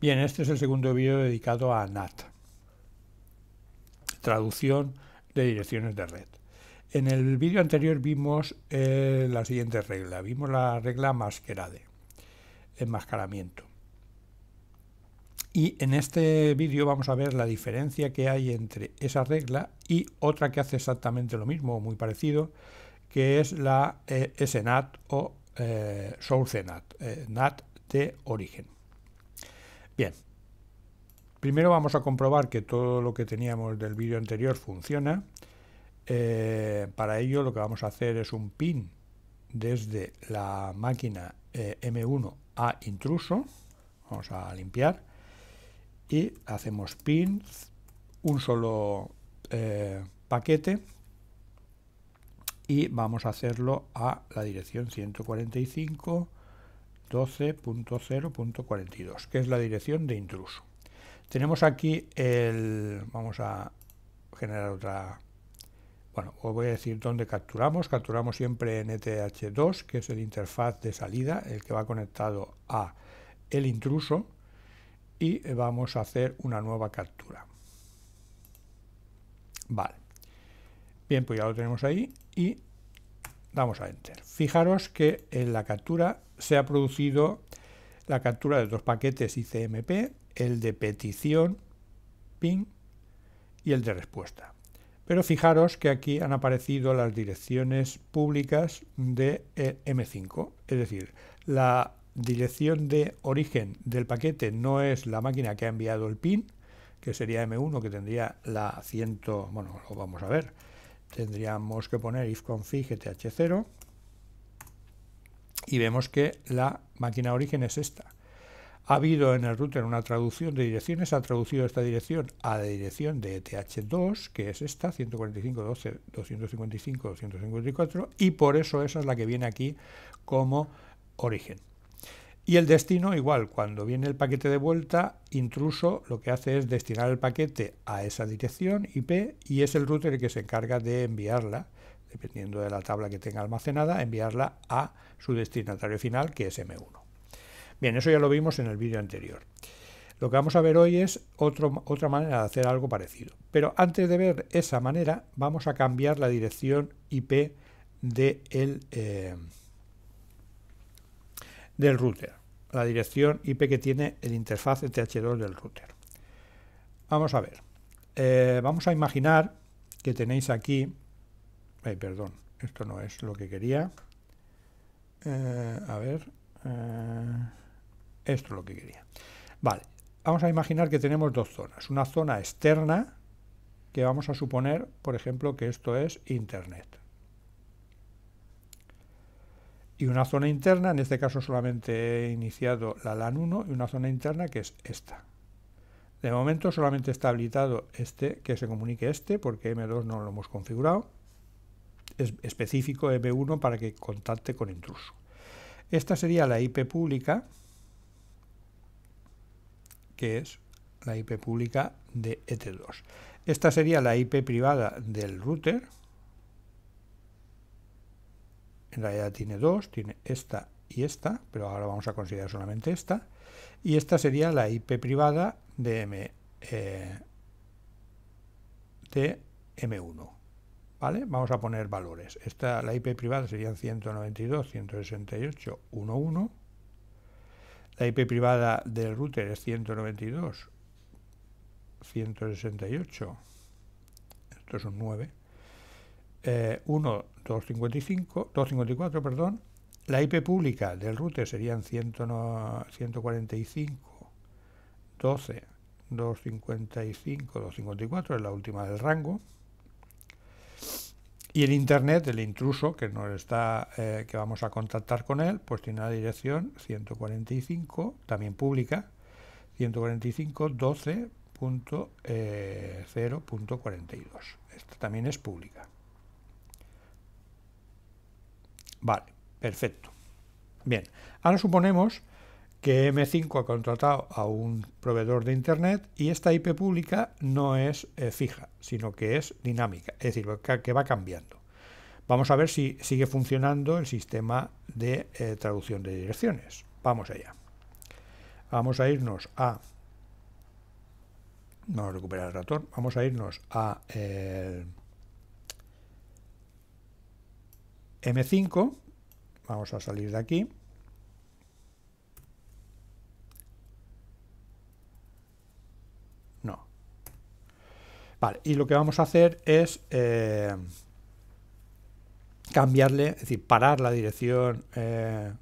Bien, este es el segundo vídeo dedicado a NAT, traducción de direcciones de red. En el vídeo anterior vimos eh, la siguiente regla, vimos la regla masquerade, enmascaramiento. Y en este vídeo vamos a ver la diferencia que hay entre esa regla y otra que hace exactamente lo mismo o muy parecido, que es la eh, SNAT o eh, SourceNAT, eh, NAT de origen. Bien. Primero vamos a comprobar que todo lo que teníamos del vídeo anterior funciona. Eh, para ello lo que vamos a hacer es un pin desde la máquina eh, M1 a intruso. Vamos a limpiar. Y hacemos pin, un solo eh, paquete. Y vamos a hacerlo a la dirección 145 12.0.42, que es la dirección de intruso. Tenemos aquí el... vamos a generar otra... Bueno, os voy a decir dónde capturamos. Capturamos siempre en ETH2, que es el interfaz de salida, el que va conectado a el intruso. Y vamos a hacer una nueva captura. Vale. Bien, pues ya lo tenemos ahí. Y Damos a Enter. Fijaros que en la captura se ha producido la captura de dos paquetes ICMP, el de petición, ping, y el de respuesta. Pero fijaros que aquí han aparecido las direcciones públicas de eh, M5, es decir, la dirección de origen del paquete no es la máquina que ha enviado el pin, que sería M1, que tendría la 100, bueno, lo vamos a ver, tendríamos que poner ifconfig eth 0 y vemos que la máquina origen es esta. Ha habido en el router una traducción de direcciones, ha traducido esta dirección a la dirección de ETH2, que es esta, 145, 255, 254, y por eso esa es la que viene aquí como origen. Y el destino igual, cuando viene el paquete de vuelta, intruso lo que hace es destinar el paquete a esa dirección IP y es el router el que se encarga de enviarla, dependiendo de la tabla que tenga almacenada, enviarla a su destinatario final, que es M1. Bien, eso ya lo vimos en el vídeo anterior. Lo que vamos a ver hoy es otra manera de hacer algo parecido. Pero antes de ver esa manera, vamos a cambiar la dirección IP del de eh, del router, la dirección IP que tiene el interfaz th 2 del router. Vamos a ver, eh, vamos a imaginar que tenéis aquí, perdón, esto no es lo que quería, eh, a ver, eh, esto es lo que quería. Vale, vamos a imaginar que tenemos dos zonas, una zona externa, que vamos a suponer, por ejemplo, que esto es Internet, y una zona interna, en este caso solamente he iniciado la LAN1 y una zona interna que es esta. De momento solamente está habilitado este, que se comunique este, porque M2 no lo hemos configurado. Es específico M1 para que contacte con intruso. Esta sería la IP pública, que es la IP pública de ET2. Esta sería la IP privada del router, en realidad tiene dos, tiene esta y esta, pero ahora vamos a considerar solamente esta, y esta sería la IP privada de, M, eh, de M1. ¿Vale? Vamos a poner valores. Esta, la IP privada serían 192, 168, 11. La IP privada del router es 192, 168. Esto es un 9. 255, eh, 254, perdón, la IP pública del router serían 145, 12, 255, 254, es la última del rango. Y el internet, del intruso que nos está, eh, que vamos a contactar con él, pues tiene la dirección 145, también pública, 145.12.0.42. Eh, Esta también es pública. Vale, perfecto. Bien, ahora suponemos que M5 ha contratado a un proveedor de Internet y esta IP pública no es eh, fija, sino que es dinámica, es decir, que va cambiando. Vamos a ver si sigue funcionando el sistema de eh, traducción de direcciones. Vamos allá. Vamos a irnos a... No, a recuperar el ratón. Vamos a irnos a... Eh, M5, vamos a salir de aquí. No. Vale, y lo que vamos a hacer es eh, cambiarle, es decir, parar la dirección, eh,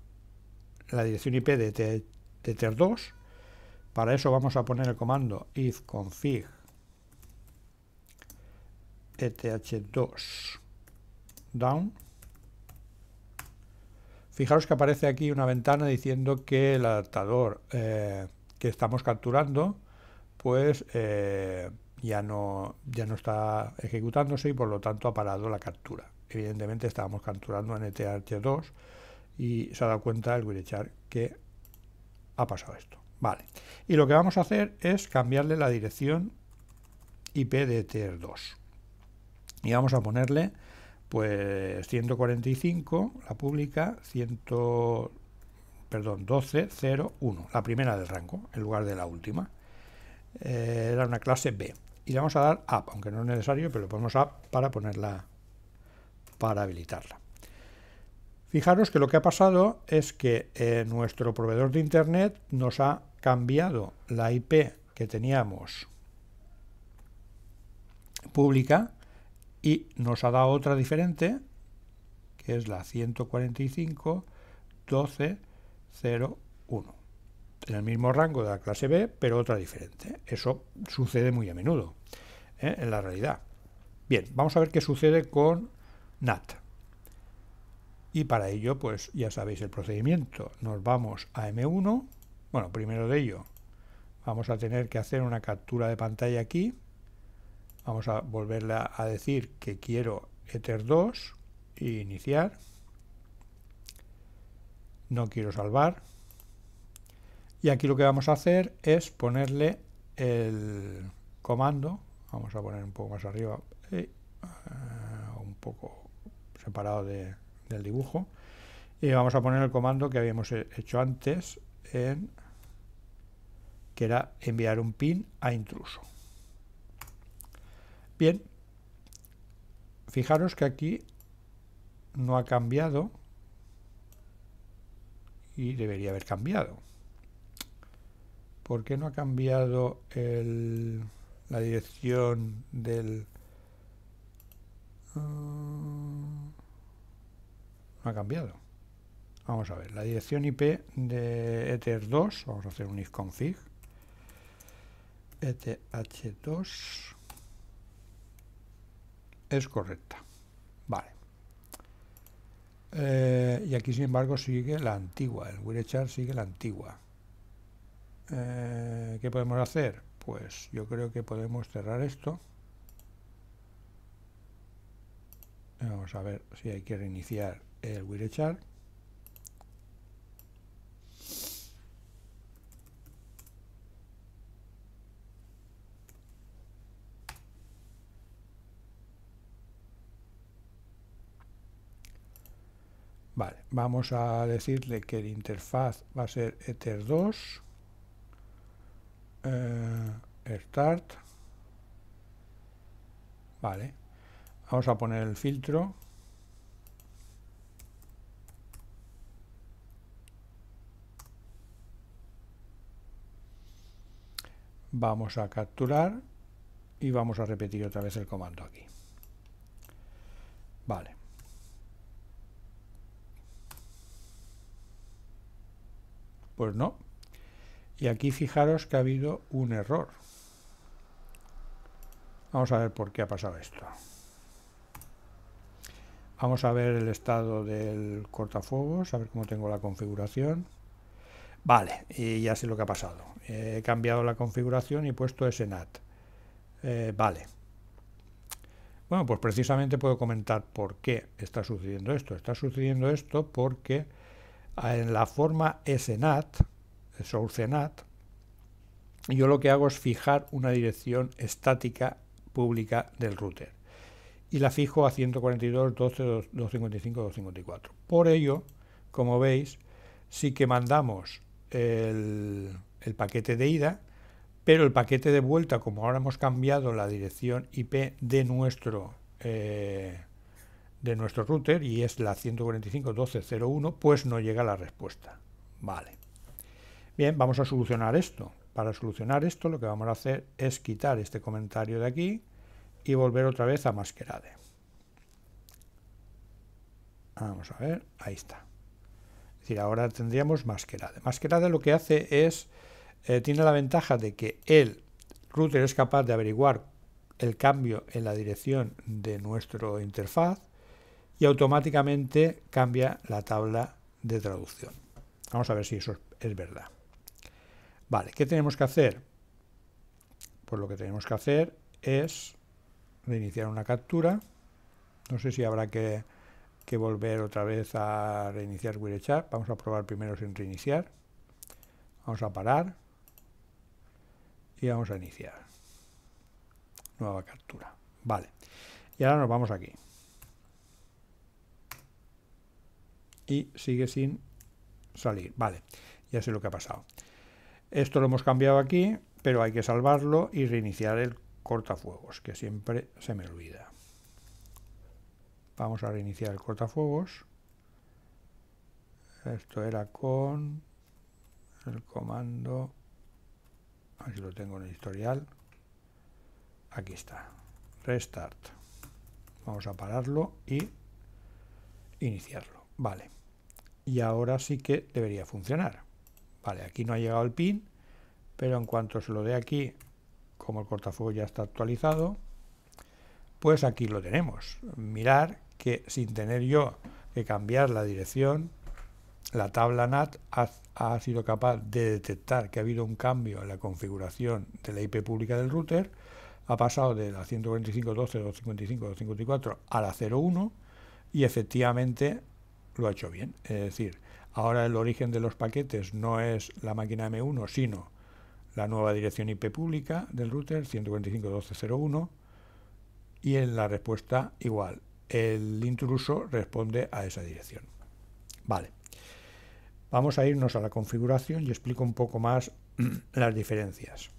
la dirección IP de, de, 2 Para eso vamos a poner el comando if config eth2 down Fijaros que aparece aquí una ventana diciendo que el adaptador eh, que estamos capturando pues eh, ya, no, ya no está ejecutándose y por lo tanto ha parado la captura. Evidentemente estábamos capturando en NTH2 e y se ha dado cuenta el Wirechar que ha pasado esto. Vale, y lo que vamos a hacer es cambiarle la dirección IP de e TR2 y vamos a ponerle pues 145, la pública, 100, perdón, 1201, la primera del rango, en lugar de la última. Eh, era una clase B. Y le vamos a dar app, aunque no es necesario, pero le ponemos app para ponerla, para habilitarla. Fijaros que lo que ha pasado es que eh, nuestro proveedor de Internet nos ha cambiado la IP que teníamos pública y nos ha dado otra diferente, que es la 145 12 01. En el mismo rango de la clase B, pero otra diferente. Eso sucede muy a menudo ¿eh? en la realidad. Bien, vamos a ver qué sucede con NAT. Y para ello, pues ya sabéis el procedimiento. Nos vamos a M1. Bueno, primero de ello, vamos a tener que hacer una captura de pantalla aquí. Vamos a volverle a decir que quiero Ether2 e iniciar. No quiero salvar. Y aquí lo que vamos a hacer es ponerle el comando. Vamos a poner un poco más arriba, eh, eh, un poco separado del dibujo. Y vamos a poner el comando que habíamos hecho antes, en, que era enviar un pin a intruso. Bien, fijaros que aquí no ha cambiado y debería haber cambiado. ¿Por qué no ha cambiado la dirección del... Ah, no ha cambiado. Vamos a ver, la dirección IP de Ether2, vamos a hacer un ifconfig, eth2, es correcta. Vale. Eh, y aquí, sin embargo, sigue la antigua. El WireChar sigue la antigua. Eh, ¿Qué podemos hacer? Pues yo creo que podemos cerrar esto. Vamos a ver si hay que reiniciar el WireChar. vamos a decirle que la interfaz va a ser ether2 eh, start vale vamos a poner el filtro vamos a capturar y vamos a repetir otra vez el comando aquí vale Pues no. Y aquí fijaros que ha habido un error. Vamos a ver por qué ha pasado esto. Vamos a ver el estado del cortafuegos, a ver cómo tengo la configuración. Vale, y ya sé lo que ha pasado. Eh, he cambiado la configuración y he puesto SNAT. Eh, vale. Bueno, pues precisamente puedo comentar por qué está sucediendo esto. Está sucediendo esto porque en la forma source NAT, yo lo que hago es fijar una dirección estática pública del router y la fijo a 142.12.255.254. Por ello, como veis, sí que mandamos el, paquete de ida, pero el paquete de vuelta, como ahora hemos cambiado la dirección IP de nuestro eh, de nuestro router y es la 145.12.01, pues no llega la respuesta. Vale. Bien, vamos a solucionar esto. Para solucionar esto lo que vamos a hacer es quitar este comentario de aquí y volver otra vez a Masquerade. Vamos a ver, ahí está. Es decir, ahora tendríamos Masquerade. Masquerade lo que hace es, eh, tiene la ventaja de que el router es capaz de averiguar el cambio en la dirección de nuestro interfaz y automáticamente cambia la tabla de traducción. Vamos a ver si eso es verdad. Vale, ¿qué tenemos que hacer? Pues lo que tenemos que hacer es reiniciar una captura. No sé si habrá que, volver otra vez a reiniciar WireChat. Vamos a probar primero sin reiniciar. Vamos a parar y vamos a iniciar. Nueva captura. Vale. Y ahora nos vamos aquí. y sigue sin salir. Vale, ya sé lo que ha pasado. Esto lo hemos cambiado aquí, pero hay que salvarlo y reiniciar el cortafuegos, que siempre se me olvida. Vamos a reiniciar el cortafuegos. Esto era con el comando, así lo tengo en el historial. Aquí está, restart. Vamos a pararlo y iniciarlo. Vale y ahora sí que debería funcionar. Vale, aquí no ha llegado el pin, pero en cuanto se lo dé aquí, como el cortafuego ya está actualizado, pues aquí lo tenemos. Mirar que sin tener yo que cambiar la dirección, la tabla NAT ha, ha, sido capaz de detectar que ha habido un cambio en la configuración de la IP pública del router, ha pasado de la 145.12.255.254 a la 01 y efectivamente lo ha hecho bien. Es decir, ahora el origen de los paquetes no es la máquina M1, sino la nueva dirección IP pública del router 145.12.01 y en la respuesta igual. El intruso responde a esa dirección. Vale. Vamos a irnos a la configuración y explico un poco más las diferencias.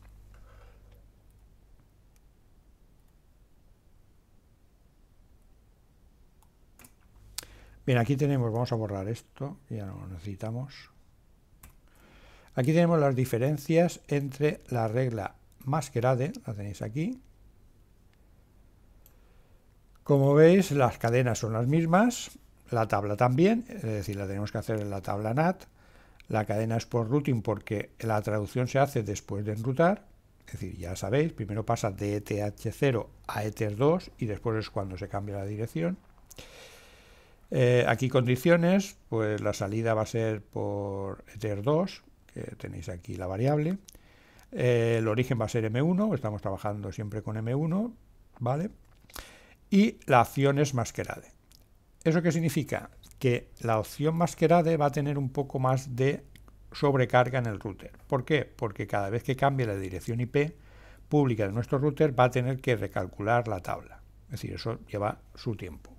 Bien, aquí tenemos, vamos a borrar esto, ya no lo necesitamos. Aquí tenemos las diferencias entre la regla más masquerade, la tenéis aquí. Como veis, las cadenas son las mismas, la tabla también, es decir, la tenemos que hacer en la tabla NAT. La cadena es por routing porque la traducción se hace después de enrutar. Es decir, ya sabéis, primero pasa de ETH0 a ETH2 y después es cuando se cambia la dirección. Eh, aquí condiciones, pues la salida va a ser por Ether2, que tenéis aquí la variable. Eh, el origen va a ser M1, estamos trabajando siempre con M1, ¿vale? Y la opción es masquerade. ¿Eso qué significa? Que la opción masquerade va a tener un poco más de sobrecarga en el router. ¿Por qué? Porque cada vez que cambie la dirección IP pública de nuestro router va a tener que recalcular la tabla. Es decir, eso lleva su tiempo.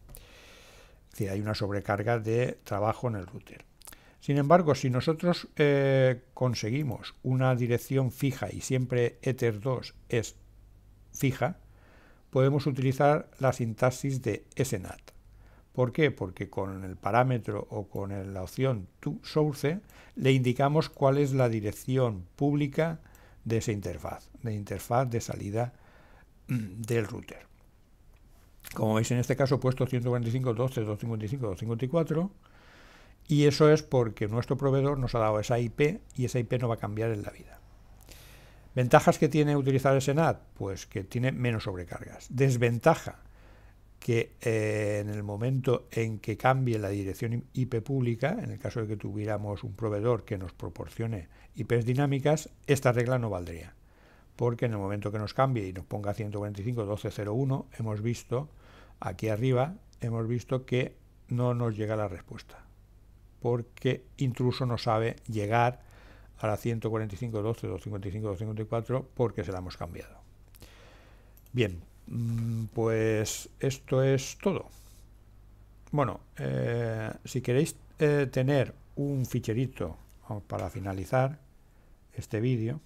Es decir, hay una sobrecarga de trabajo en el router. Sin embargo, si nosotros eh, conseguimos una dirección fija y siempre Ether2 es fija, podemos utilizar la sintaxis de SNAT. ¿Por qué? Porque con el parámetro o con la opción source le indicamos cuál es la dirección pública de esa interfaz, de interfaz de salida mm, del router. Como veis en este caso he puesto 145, 12, 255, 254 y eso es porque nuestro proveedor nos ha dado esa IP y esa IP no va a cambiar en la vida. ¿Ventajas que tiene utilizar ese NAT? Pues que tiene menos sobrecargas. Desventaja, que eh, en el momento en que cambie la dirección IP pública, en el caso de que tuviéramos un proveedor que nos proporcione IPs dinámicas, esta regla no valdría. Porque en el momento que nos cambie y nos ponga 145.12.01, hemos visto Aquí arriba hemos visto que no nos llega la respuesta, porque intruso no sabe llegar a la 145, 255, 254 porque se la hemos cambiado. Bien, mm, pues esto es todo. Bueno, eh, si queréis eh, tener un ficherito para finalizar este vídeo,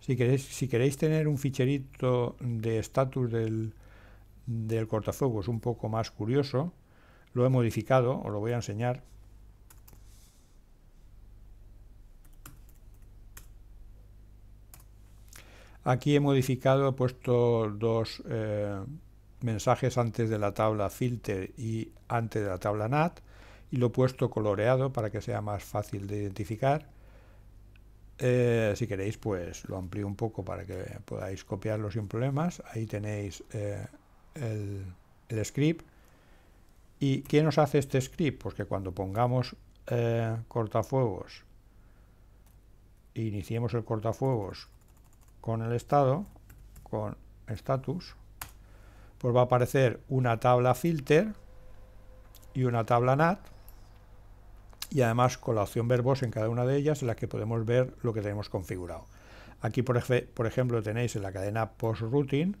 si queréis, si queréis tener un ficherito de estatus del, del cortafuegos un poco más curioso. Lo he modificado, os lo voy a enseñar. Aquí he modificado, he puesto dos eh, mensajes antes de la tabla filter y antes de la tabla NAT y lo he puesto coloreado para que sea más fácil de identificar. Eh, si queréis, pues lo amplío un poco para que podáis copiarlo sin problemas. Ahí tenéis eh, el, script. ¿Y qué nos hace este script? Pues que cuando pongamos eh, cortafuegos e iniciemos el cortafuegos con el estado, con status, pues va a aparecer una tabla filter y una tabla nat y además con la opción verbos en cada una de ellas en la que podemos ver lo que tenemos configurado. Aquí, por, por ejemplo, tenéis en la cadena post routing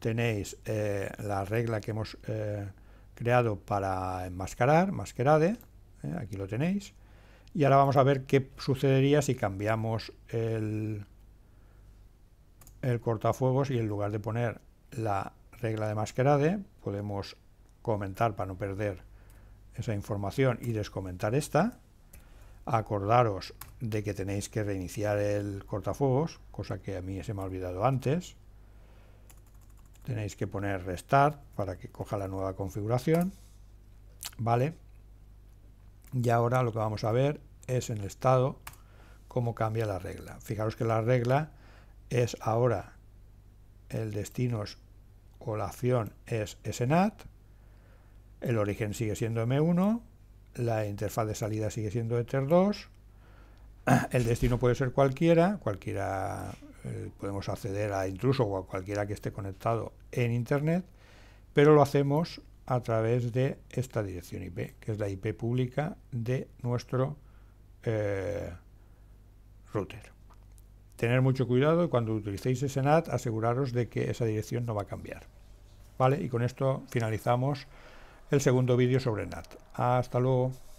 tenéis eh, la regla que hemos eh, creado para enmascarar, masquerade, eh, aquí lo tenéis. Y ahora vamos a ver qué sucedería si cambiamos el, el cortafuegos y en lugar de poner la regla de masquerade, podemos comentar para no perder esa información y descomentar esta. Acordaros de que tenéis que reiniciar el cortafuegos, cosa que a mí se me ha olvidado antes tenéis que poner restart para que coja la nueva configuración vale y ahora lo que vamos a ver es en el estado cómo cambia la regla fijaros que la regla es ahora el destino o la acción es snat el origen sigue siendo m1 la interfaz de salida sigue siendo ether2 el destino puede ser cualquiera cualquiera eh, podemos acceder a intruso o a cualquiera que esté conectado en Internet, pero lo hacemos a través de esta dirección IP, que es la IP pública de nuestro eh, router. Tener mucho cuidado cuando utilicéis ese NAT, aseguraros de que esa dirección no va a cambiar. ¿Vale? Y con esto finalizamos el segundo vídeo sobre NAT. Hasta luego.